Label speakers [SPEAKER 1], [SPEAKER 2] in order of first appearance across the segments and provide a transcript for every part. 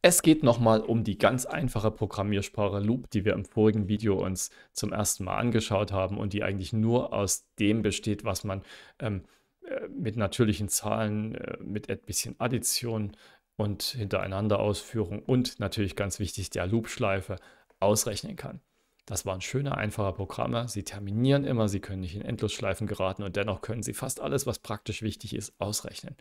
[SPEAKER 1] Es geht nochmal um die ganz einfache Programmiersprache Loop, die wir im vorigen Video uns zum ersten Mal angeschaut haben und die eigentlich nur aus dem besteht, was man ähm, äh, mit natürlichen Zahlen, äh, mit ein bisschen Addition und hintereinander Ausführung und natürlich ganz wichtig der Loop-Schleife ausrechnen kann. Das waren schöne, einfache Programme. Sie terminieren immer, sie können nicht in Endlosschleifen geraten und dennoch können sie fast alles, was praktisch wichtig ist, ausrechnen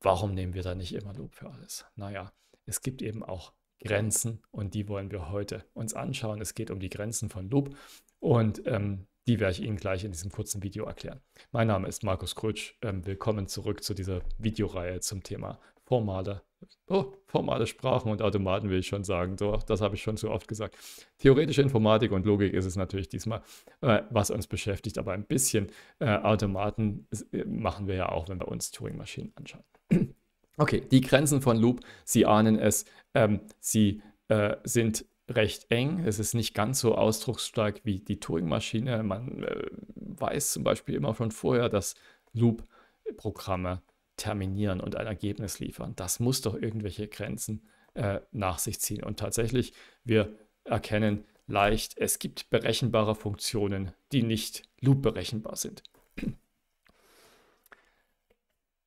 [SPEAKER 1] warum nehmen wir da nicht immer Lob für alles? Naja, es gibt eben auch Grenzen und die wollen wir heute uns anschauen. Es geht um die Grenzen von Lob und ähm, die werde ich Ihnen gleich in diesem kurzen Video erklären. Mein Name ist Markus Krötsch. Ähm, willkommen zurück zu dieser Videoreihe zum Thema formale, oh, formale Sprachen und Automaten, will ich schon sagen. So, das habe ich schon zu oft gesagt. Theoretische Informatik und Logik ist es natürlich diesmal, äh, was uns beschäftigt, aber ein bisschen äh, Automaten äh, machen wir ja auch, wenn wir uns Turing-Maschinen anschauen. okay, die Grenzen von Loop, Sie ahnen es, ähm, sie äh, sind recht eng. Es ist nicht ganz so ausdrucksstark wie die Turing-Maschine. Man äh, weiß zum Beispiel immer schon vorher, dass Loop-Programme terminieren und ein Ergebnis liefern. Das muss doch irgendwelche Grenzen äh, nach sich ziehen. Und tatsächlich, wir erkennen leicht, es gibt berechenbare Funktionen, die nicht loopberechenbar sind.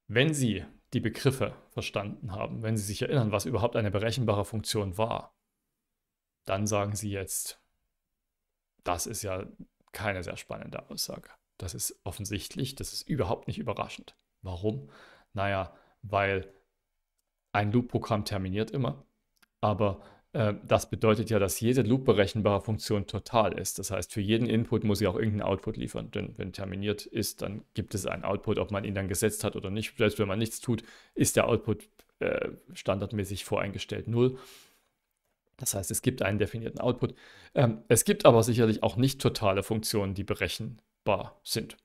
[SPEAKER 1] Wenn Sie die Begriffe verstanden haben, wenn Sie sich erinnern, was überhaupt eine berechenbare Funktion war, dann sagen Sie jetzt, das ist ja keine sehr spannende Aussage. Das ist offensichtlich, das ist überhaupt nicht überraschend. Warum? Naja, weil ein Loop-Programm terminiert immer, aber äh, das bedeutet ja, dass jede Loop-berechenbare Funktion total ist. Das heißt, für jeden Input muss sie auch irgendeinen Output liefern. Denn wenn terminiert ist, dann gibt es einen Output, ob man ihn dann gesetzt hat oder nicht. Selbst wenn man nichts tut, ist der Output äh, standardmäßig voreingestellt 0. Das heißt, es gibt einen definierten Output. Ähm, es gibt aber sicherlich auch nicht totale Funktionen, die berechenbar sind.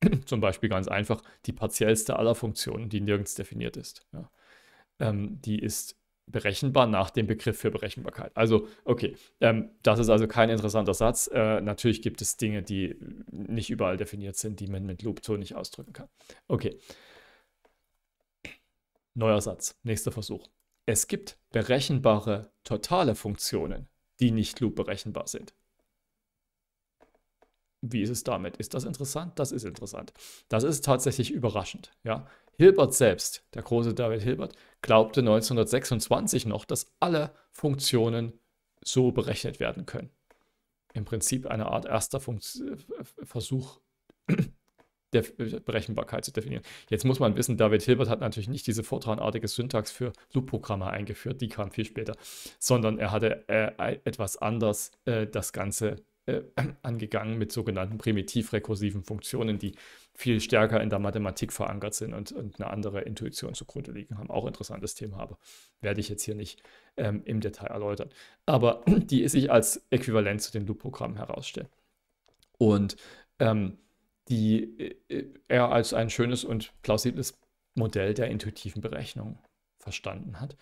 [SPEAKER 1] Zum Beispiel ganz einfach die partiellste aller Funktionen, die nirgends definiert ist. Ja. Ähm, die ist berechenbar nach dem Begriff für Berechenbarkeit. Also, okay, ähm, das ist also kein interessanter Satz. Äh, natürlich gibt es Dinge, die nicht überall definiert sind, die man mit Loop so nicht ausdrücken kann. Okay. Neuer Satz, nächster Versuch. Es gibt berechenbare totale Funktionen, die nicht loop berechenbar sind. Wie ist es damit? Ist das interessant? Das ist interessant. Das ist tatsächlich überraschend. Ja? Hilbert selbst, der große David Hilbert, glaubte 1926 noch, dass alle Funktionen so berechnet werden können. Im Prinzip eine Art erster Funkt äh, Versuch der äh, Berechenbarkeit zu definieren. Jetzt muss man wissen, David Hilbert hat natürlich nicht diese fortran Syntax für Loop-Programme eingeführt, die kam viel später, sondern er hatte äh, e-, etwas anders äh, das Ganze äh, angegangen mit sogenannten primitiv-rekursiven Funktionen, die viel stärker in der Mathematik verankert sind und, und eine andere Intuition zugrunde liegen haben. Auch interessantes Thema, aber werde ich jetzt hier nicht ähm, im Detail erläutern. Aber die sich als äquivalent zu den loop programmen herausstellen. Und ähm, die äh, äh, er als ein schönes und plausibles Modell der intuitiven Berechnung verstanden hat.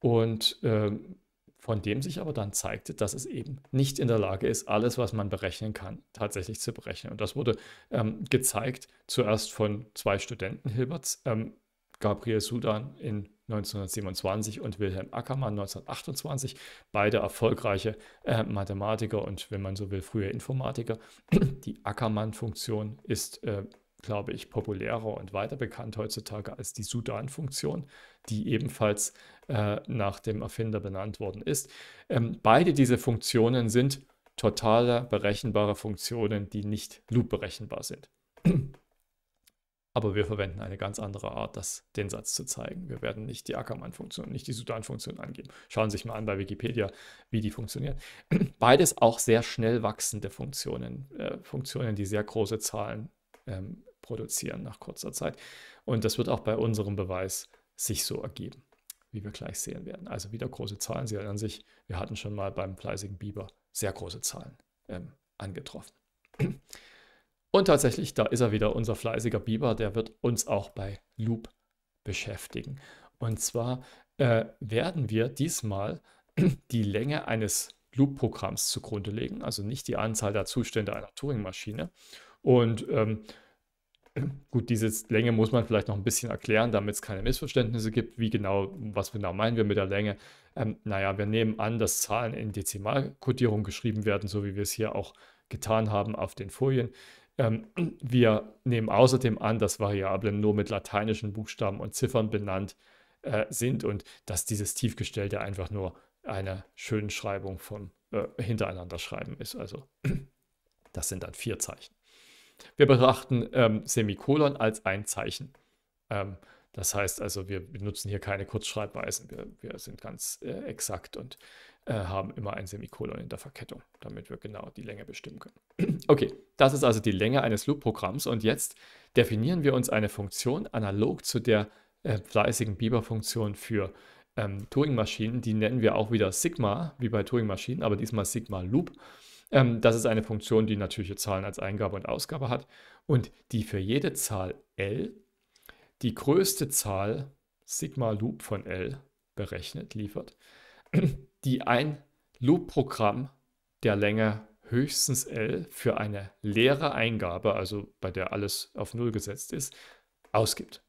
[SPEAKER 1] Und ähm, von dem sich aber dann zeigte, dass es eben nicht in der Lage ist, alles, was man berechnen kann, tatsächlich zu berechnen. Und das wurde ähm, gezeigt zuerst von zwei Studenten Hilberts, ähm, Gabriel Sudan in 1927 und Wilhelm Ackermann 1928, beide erfolgreiche äh, Mathematiker und wenn man so will, frühe Informatiker. Die Ackermann-Funktion ist äh, glaube ich, populärer und weiter bekannt heutzutage als die Sudan-Funktion, die ebenfalls äh, nach dem Erfinder benannt worden ist. Ähm, beide diese Funktionen sind totale berechenbare Funktionen, die nicht loopberechenbar sind. Aber wir verwenden eine ganz andere Art, das, den Satz zu zeigen. Wir werden nicht die Ackermann-Funktion, nicht die Sudan-Funktion angeben. Schauen Sie sich mal an bei Wikipedia, wie die funktionieren. Beides auch sehr schnell wachsende Funktionen, äh, Funktionen, die sehr große Zahlen ähm, produzieren nach kurzer Zeit. Und das wird auch bei unserem Beweis sich so ergeben, wie wir gleich sehen werden. Also wieder große Zahlen. Sie erinnern sich, wir hatten schon mal beim fleißigen Biber sehr große Zahlen ähm, angetroffen. Und tatsächlich, da ist er wieder, unser fleißiger Biber, der wird uns auch bei Loop beschäftigen. Und zwar äh, werden wir diesmal die Länge eines Loop-Programms zugrunde legen, also nicht die Anzahl der Zustände einer Turing-Maschine. Und ähm, Gut, diese Länge muss man vielleicht noch ein bisschen erklären, damit es keine Missverständnisse gibt, wie genau, was genau meinen wir mit der Länge. Ähm, naja, wir nehmen an, dass Zahlen in Dezimalkodierung geschrieben werden, so wie wir es hier auch getan haben auf den Folien. Ähm, wir nehmen außerdem an, dass Variablen nur mit lateinischen Buchstaben und Ziffern benannt äh, sind und dass dieses Tiefgestellte einfach nur eine Schönschreibung von äh, hintereinander schreiben ist. Also das sind dann vier Zeichen. Wir betrachten ähm, Semikolon als ein Zeichen. Ähm, das heißt also, wir benutzen hier keine Kurzschreibweisen. Wir, wir sind ganz äh, exakt und äh, haben immer ein Semikolon in der Verkettung, damit wir genau die Länge bestimmen können. okay, das ist also die Länge eines Loop-Programms. Und jetzt definieren wir uns eine Funktion analog zu der äh, fleißigen Biber-Funktion für ähm, Turing-Maschinen. Die nennen wir auch wieder Sigma, wie bei Turing-Maschinen, aber diesmal Sigma Loop. Ähm, das ist eine Funktion, die natürliche Zahlen als Eingabe und Ausgabe hat und die für jede Zahl L die größte Zahl Sigma Loop von L berechnet, liefert, die ein Loop-Programm der Länge höchstens L für eine leere Eingabe, also bei der alles auf Null gesetzt ist, ausgibt.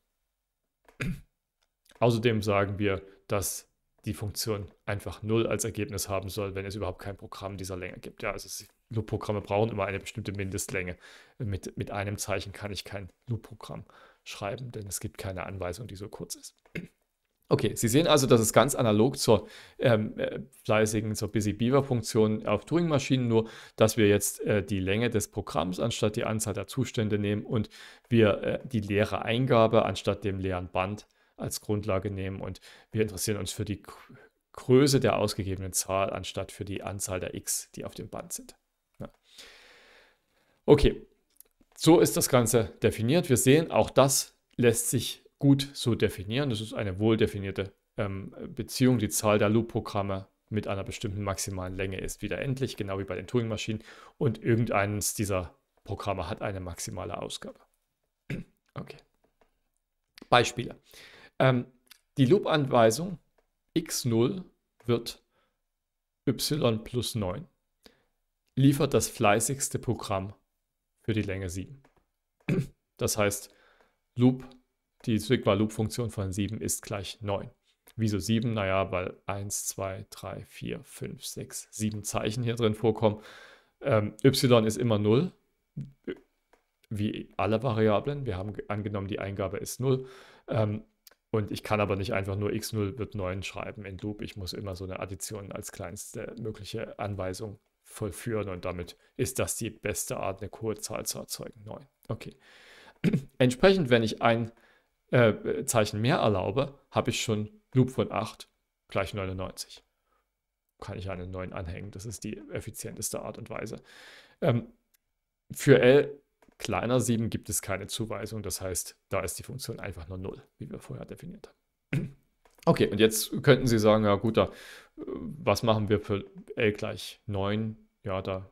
[SPEAKER 1] Außerdem sagen wir, dass die Funktion einfach null als Ergebnis haben soll, wenn es überhaupt kein Programm dieser Länge gibt. Ja, also Loop-Programme brauchen immer eine bestimmte Mindestlänge. Mit, mit einem Zeichen kann ich kein Loop-Programm schreiben, denn es gibt keine Anweisung, die so kurz ist. Okay, Sie sehen also, dass es ganz analog zur ähm, äh, fleißigen, zur Busy Beaver-Funktion auf Turing-Maschinen, nur dass wir jetzt äh, die Länge des Programms anstatt die Anzahl der Zustände nehmen und wir äh, die leere Eingabe anstatt dem leeren Band als Grundlage nehmen und wir interessieren uns für die Größe der ausgegebenen Zahl anstatt für die Anzahl der x, die auf dem Band sind. Ja. Okay, so ist das Ganze definiert. Wir sehen, auch das lässt sich gut so definieren. Das ist eine wohl definierte ähm, Beziehung. Die Zahl der Loop-Programme mit einer bestimmten maximalen Länge ist wieder endlich, genau wie bei den Turing-Maschinen. Und irgendeines dieser Programme hat eine maximale Ausgabe. Okay. Beispiele. Ähm, die Loop-Anweisung x0 wird y plus 9 liefert das fleißigste Programm für die Länge 7. Das heißt, Loop, die Sigma-Loop-Funktion von 7 ist gleich 9. Wieso 7? Naja, weil 1, 2, 3, 4, 5, 6, 7 Zeichen hier drin vorkommen. Ähm, y ist immer 0, wie alle Variablen. Wir haben angenommen, die Eingabe ist 0. Ähm, und ich kann aber nicht einfach nur x0 wird 9 schreiben in Loop. Ich muss immer so eine Addition als kleinste mögliche Anweisung vollführen und damit ist das die beste Art, eine hohe Zahl zu erzeugen. 9. Okay. Entsprechend, wenn ich ein äh, Zeichen mehr erlaube, habe ich schon Loop von 8 gleich 99. Kann ich einen 9 anhängen. Das ist die effizienteste Art und Weise. Ähm, für L Kleiner 7 gibt es keine Zuweisung. Das heißt, da ist die Funktion einfach nur 0, wie wir vorher definiert haben. Okay, und jetzt könnten Sie sagen, ja gut, da, äh, was machen wir für L gleich 9? Ja, da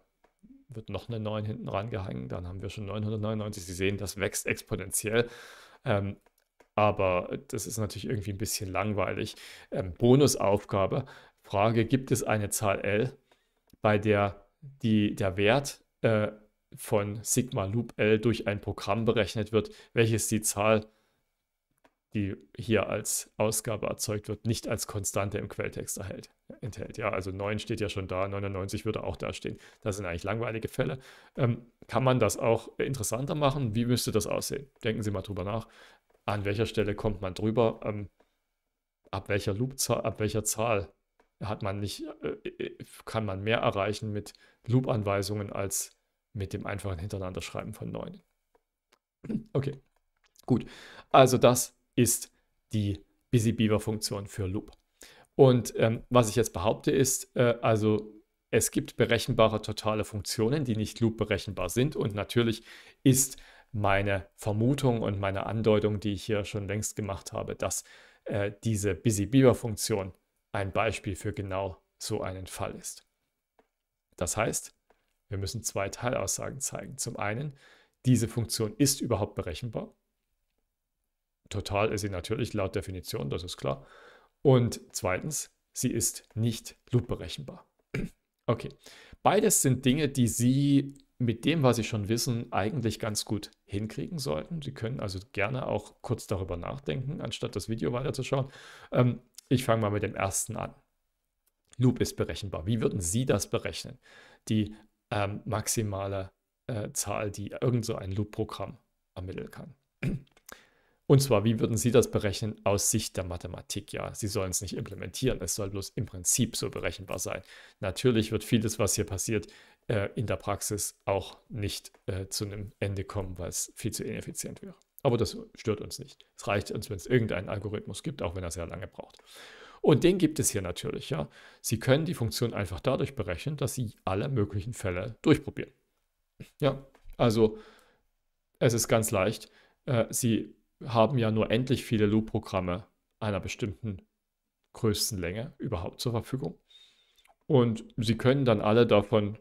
[SPEAKER 1] wird noch eine 9 hinten rangehangen, dann haben wir schon 999. Sie sehen, das wächst exponentiell. Ähm, aber das ist natürlich irgendwie ein bisschen langweilig. Ähm, Bonusaufgabe, Frage, gibt es eine Zahl L, bei der die, der Wert äh, von Sigma Loop L durch ein Programm berechnet wird, welches die Zahl, die hier als Ausgabe erzeugt wird, nicht als Konstante im Quelltext erhält, enthält. Ja, also 9 steht ja schon da, 99 würde auch da stehen. Das sind eigentlich langweilige Fälle. Ähm, kann man das auch interessanter machen? Wie müsste das aussehen? Denken Sie mal drüber nach. An welcher Stelle kommt man drüber? Ähm, ab welcher Loop-Zahl, ab welcher Zahl hat man nicht, äh, äh, kann man mehr erreichen mit Loop-Anweisungen als mit dem einfachen Hintereinanderschreiben von 9. Okay, gut. Also das ist die Busy Beaver Funktion für Loop. Und ähm, was ich jetzt behaupte ist, äh, also es gibt berechenbare totale Funktionen, die nicht Loop berechenbar sind. Und natürlich ist meine Vermutung und meine Andeutung, die ich hier schon längst gemacht habe, dass äh, diese Busy Beaver Funktion ein Beispiel für genau so einen Fall ist. Das heißt, wir müssen zwei Teilaussagen zeigen. Zum einen, diese Funktion ist überhaupt berechenbar. Total ist sie natürlich laut Definition, das ist klar. Und zweitens, sie ist nicht loopberechenbar. Okay, beides sind Dinge, die Sie mit dem, was Sie schon wissen, eigentlich ganz gut hinkriegen sollten. Sie können also gerne auch kurz darüber nachdenken, anstatt das Video weiterzuschauen. Ähm, ich fange mal mit dem ersten an. Loop ist berechenbar. Wie würden Sie das berechnen? Die ähm, maximale äh, Zahl, die irgend so ein Loop-Programm ermitteln kann. Und zwar, wie würden Sie das berechnen aus Sicht der Mathematik? Ja, Sie sollen es nicht implementieren, es soll bloß im Prinzip so berechenbar sein. Natürlich wird vieles, was hier passiert, äh, in der Praxis auch nicht äh, zu einem Ende kommen, weil es viel zu ineffizient wäre. Aber das stört uns nicht. Es reicht uns, wenn es irgendeinen Algorithmus gibt, auch wenn er sehr lange braucht. Und den gibt es hier natürlich. Ja. Sie können die Funktion einfach dadurch berechnen, dass Sie alle möglichen Fälle durchprobieren. Ja, also es ist ganz leicht. Äh, Sie haben ja nur endlich viele Loop-Programme einer bestimmten größten Länge überhaupt zur Verfügung. Und Sie können dann alle davon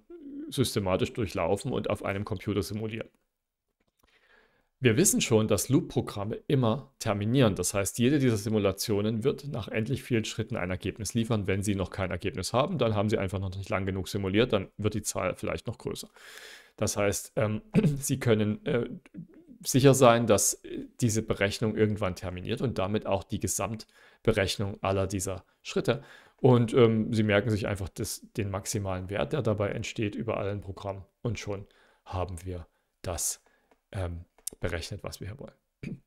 [SPEAKER 1] systematisch durchlaufen und auf einem Computer simulieren. Wir wissen schon, dass Loop-Programme immer terminieren. Das heißt, jede dieser Simulationen wird nach endlich vielen Schritten ein Ergebnis liefern. Wenn Sie noch kein Ergebnis haben, dann haben Sie einfach noch nicht lang genug simuliert, dann wird die Zahl vielleicht noch größer. Das heißt, ähm, Sie können äh, sicher sein, dass äh, diese Berechnung irgendwann terminiert und damit auch die Gesamtberechnung aller dieser Schritte. Und ähm, Sie merken sich einfach das, den maximalen Wert, der dabei entsteht über allen Programmen. Und schon haben wir das. Ähm, berechnet, was wir hier wollen.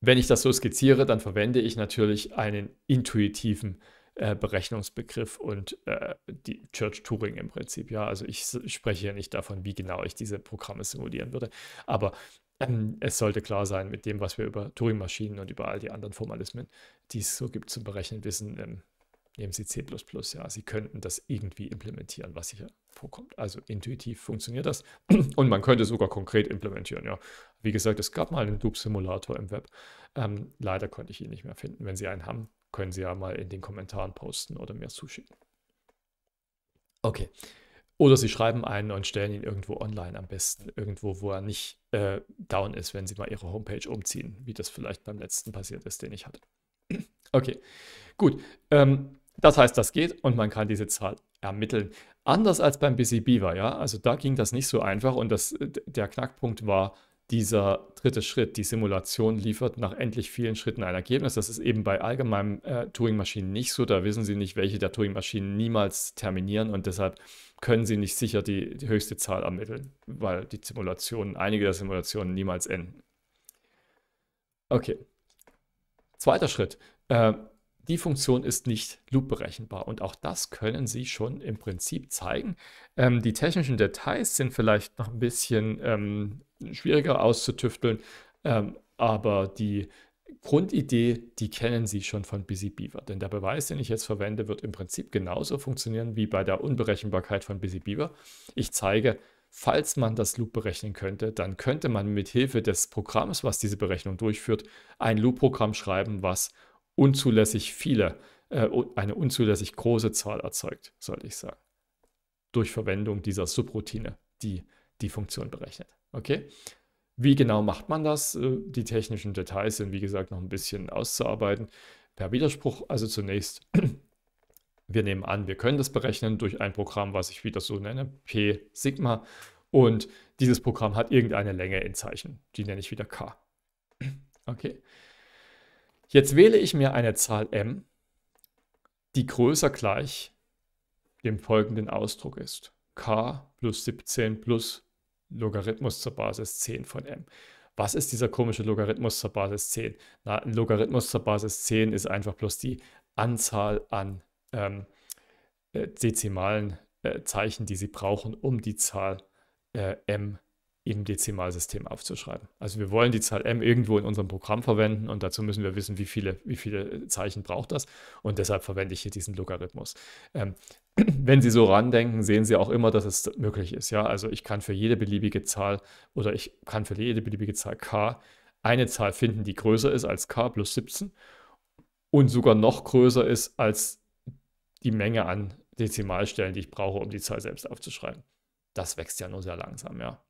[SPEAKER 1] Wenn ich das so skizziere, dann verwende ich natürlich einen intuitiven äh, Berechnungsbegriff und äh, die Church-Turing im Prinzip. Ja, also ich spreche hier nicht davon, wie genau ich diese Programme simulieren würde, aber ähm, es sollte klar sein, mit dem, was wir über Turing-Maschinen und über all die anderen Formalismen, die es so gibt zum Berechnen, wissen, ähm, nehmen Sie C++. Ja, Sie könnten das irgendwie implementieren, was ich vorkommt. Also intuitiv funktioniert das und man könnte sogar konkret implementieren. Ja, wie gesagt, es gab mal einen Loop-Simulator im Web. Ähm, leider konnte ich ihn nicht mehr finden. Wenn Sie einen haben, können Sie ja mal in den Kommentaren posten oder mir zuschicken. Okay. Oder Sie schreiben einen und stellen ihn irgendwo online am besten, irgendwo, wo er nicht äh, down ist, wenn Sie mal Ihre Homepage umziehen, wie das vielleicht beim letzten passiert ist, den ich hatte. Okay, gut. Ähm, das heißt, das geht und man kann diese Zahl ermitteln. Anders als beim Busy Beaver, ja, also da ging das nicht so einfach und das, äh, der Knackpunkt war dieser dritte Schritt. Die Simulation liefert nach endlich vielen Schritten ein Ergebnis. Das ist eben bei allgemeinen äh, Turing-Maschinen nicht so. Da wissen Sie nicht, welche der Turing-Maschinen niemals terminieren und deshalb können Sie nicht sicher die, die höchste Zahl ermitteln, weil die Simulationen, einige der Simulationen niemals enden. Okay. Zweiter Schritt. Äh, die Funktion ist nicht loop-berechenbar. Und auch das können Sie schon im Prinzip zeigen. Ähm, die technischen Details sind vielleicht noch ein bisschen ähm, schwieriger auszutüfteln, ähm, aber die Grundidee, die kennen Sie schon von Busy Beaver. Denn der Beweis, den ich jetzt verwende, wird im Prinzip genauso funktionieren wie bei der Unberechenbarkeit von Busy Beaver. Ich zeige, falls man das Loop berechnen könnte, dann könnte man mit Hilfe des Programms, was diese Berechnung durchführt, ein Loop-Programm schreiben, was unzulässig viele, äh, eine unzulässig große Zahl erzeugt, sollte ich sagen. Durch Verwendung dieser Subroutine, die die Funktion berechnet. Okay? Wie genau macht man das? Äh, die technischen Details sind, wie gesagt, noch ein bisschen auszuarbeiten. Per Widerspruch, also zunächst, wir nehmen an, wir können das berechnen durch ein Programm, was ich wieder so nenne, P Sigma. Und dieses Programm hat irgendeine Länge in Zeichen. Die nenne ich wieder K. Okay. Jetzt wähle ich mir eine Zahl m, die größer gleich dem folgenden Ausdruck ist. k plus 17 plus Logarithmus zur Basis 10 von m. Was ist dieser komische Logarithmus zur Basis 10? Na, ein Logarithmus zur Basis 10 ist einfach bloß die Anzahl an ähm, äh, dezimalen äh, Zeichen, die Sie brauchen, um die Zahl äh, m im Dezimalsystem aufzuschreiben. Also wir wollen die Zahl m irgendwo in unserem Programm verwenden und dazu müssen wir wissen, wie viele, wie viele Zeichen braucht das. Und deshalb verwende ich hier diesen Logarithmus. Ähm, wenn Sie so randenken, sehen Sie auch immer, dass es möglich ist. Ja? Also ich kann für jede beliebige Zahl oder ich kann für jede beliebige Zahl k eine Zahl finden, die größer ist als k plus 17 und sogar noch größer ist als die Menge an Dezimalstellen, die ich brauche, um die Zahl selbst aufzuschreiben. Das wächst ja nur sehr langsam, ja.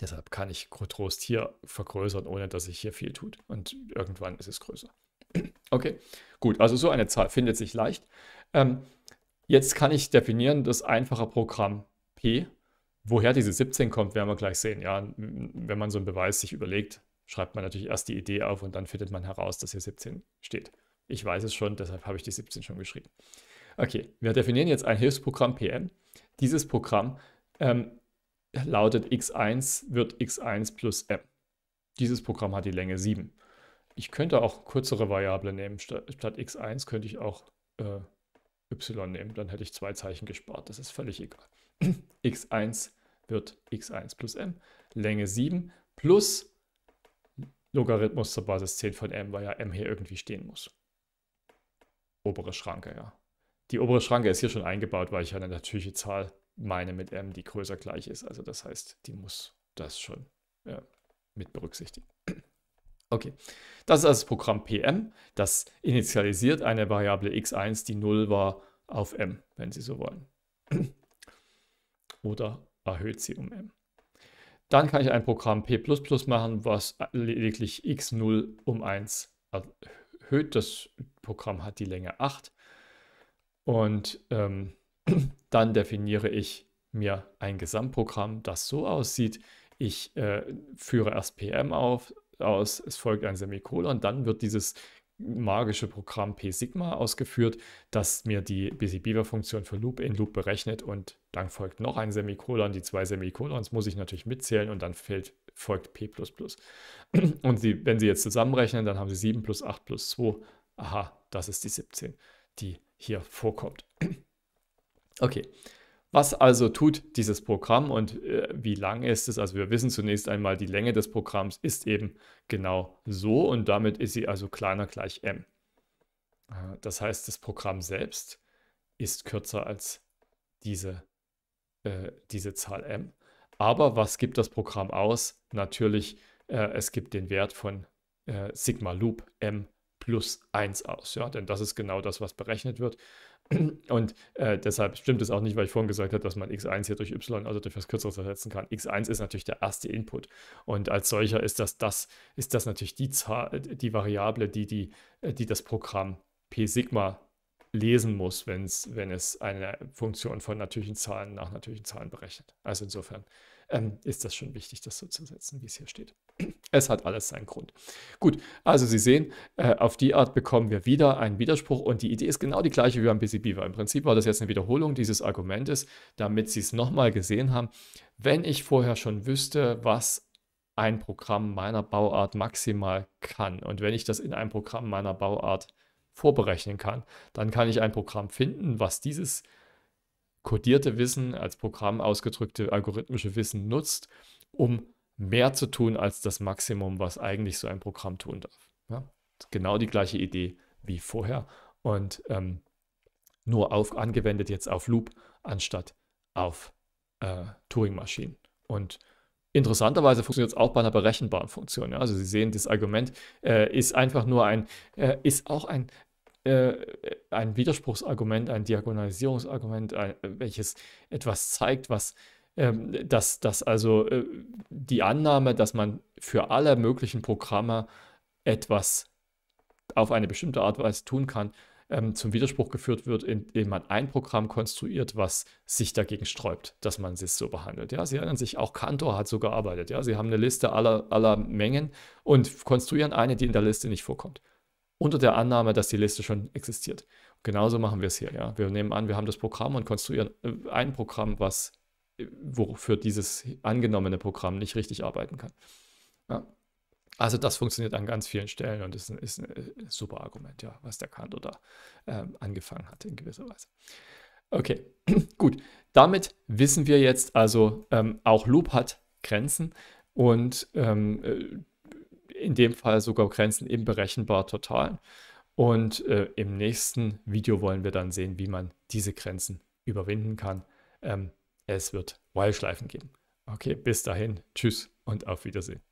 [SPEAKER 1] Deshalb kann ich Trost hier vergrößern, ohne dass sich hier viel tut. Und irgendwann ist es größer. Okay, gut, also so eine Zahl findet sich leicht. Ähm, jetzt kann ich definieren das einfache Programm P. Woher diese 17 kommt, werden wir gleich sehen. Ja, wenn man so einen Beweis sich überlegt, schreibt man natürlich erst die Idee auf und dann findet man heraus, dass hier 17 steht. Ich weiß es schon, deshalb habe ich die 17 schon geschrieben. Okay, wir definieren jetzt ein Hilfsprogramm PM. Dieses Programm ähm, lautet x1 wird x1 plus m. Dieses Programm hat die Länge 7. Ich könnte auch kürzere Variable nehmen. Statt, statt x1 könnte ich auch äh, y nehmen. Dann hätte ich zwei Zeichen gespart. Das ist völlig egal. x1 wird x1 plus m. Länge 7 plus Logarithmus zur Basis 10 von m, weil ja m hier irgendwie stehen muss. Obere Schranke, ja. Die obere Schranke ist hier schon eingebaut, weil ich ja eine natürliche Zahl meine mit m, die größer gleich ist. Also das heißt, die muss das schon äh, mit berücksichtigen. Okay, das ist also das Programm PM. Das initialisiert eine Variable x1, die 0 war, auf m, wenn Sie so wollen. Oder erhöht sie um m. Dann kann ich ein Programm P++ machen, was lediglich x0 um 1 erhöht. Das Programm hat die Länge 8 und ähm, dann definiere ich mir ein Gesamtprogramm, das so aussieht. Ich äh, führe erst PM auf, aus, es folgt ein Semikolon, dann wird dieses magische Programm p-Sigma ausgeführt, das mir die BC-Beaver-Funktion für Loop in Loop berechnet und dann folgt noch ein Semikolon, die zwei Semikolons muss ich natürlich mitzählen und dann fällt, folgt p++. Und sie, wenn Sie jetzt zusammenrechnen, dann haben Sie 7 plus 8 plus 2, aha, das ist die 17, die hier vorkommt. Okay. Was also tut dieses Programm und äh, wie lang ist es? Also wir wissen zunächst einmal, die Länge des Programms ist eben genau so und damit ist sie also kleiner gleich m. Äh, das heißt, das Programm selbst ist kürzer als diese, äh, diese Zahl m. Aber was gibt das Programm aus? Natürlich, äh, es gibt den Wert von äh, Sigma Loop m plus 1 aus. Ja? Denn das ist genau das, was berechnet wird. Und äh, deshalb stimmt es auch nicht, weil ich vorhin gesagt habe, dass man x1 hier durch y, also durch was Kürzeres ersetzen kann. x1 ist natürlich der erste Input. Und als solcher ist das, das, ist das natürlich die, Zahl, die Variable, die, die, äh, die das Programm P Sigma lesen muss, wenn es eine Funktion von natürlichen Zahlen nach natürlichen Zahlen berechnet. Also insofern ähm, ist das schon wichtig, das so zu setzen, wie es hier steht. Es hat alles seinen Grund. Gut, also Sie sehen, äh, auf die Art bekommen wir wieder einen Widerspruch und die Idee ist genau die gleiche wie beim busy Beaver. Im Prinzip war das jetzt eine Wiederholung dieses Argumentes, damit Sie es nochmal gesehen haben. Wenn ich vorher schon wüsste, was ein Programm meiner Bauart maximal kann und wenn ich das in einem Programm meiner Bauart vorberechnen kann, dann kann ich ein Programm finden, was dieses kodierte Wissen, als Programm ausgedrückte algorithmische Wissen nutzt, um mehr zu tun als das Maximum, was eigentlich so ein Programm tun darf. Ja? Genau die gleiche Idee wie vorher und ähm, nur auf, angewendet jetzt auf Loop anstatt auf äh, Turing-Maschinen. Und interessanterweise funktioniert es auch bei einer berechenbaren Funktion. Ja? Also Sie sehen, das Argument äh, ist einfach nur ein, äh, ist auch ein äh, äh, ein Widerspruchsargument, ein Diagonalisierungsargument, ein, äh, welches etwas zeigt, was ähm, dass, dass also äh, die Annahme, dass man für alle möglichen Programme etwas auf eine bestimmte Art und Weise tun kann, ähm, zum Widerspruch geführt wird, indem man ein Programm konstruiert, was sich dagegen sträubt, dass man es so behandelt. Ja, Sie erinnern sich, auch Cantor hat so gearbeitet. Ja, Sie haben eine Liste aller, aller Mengen und konstruieren eine, die in der Liste nicht vorkommt unter der Annahme, dass die Liste schon existiert. Genauso machen wir es hier. Ja? Wir nehmen an, wir haben das Programm und konstruieren äh, ein Programm, was äh, wofür dieses angenommene Programm nicht richtig arbeiten kann. Ja? Also das funktioniert an ganz vielen Stellen und ist ein, ist ein äh, super Argument, ja, was der Kantor da ähm, angefangen hat in gewisser Weise. Okay, gut. Damit wissen wir jetzt also, ähm, auch Loop hat Grenzen und ähm, in dem Fall sogar Grenzen im berechenbar total. Und äh, im nächsten Video wollen wir dann sehen, wie man diese Grenzen überwinden kann. Ähm, es wird While-Schleifen geben. Okay, bis dahin, tschüss und auf Wiedersehen.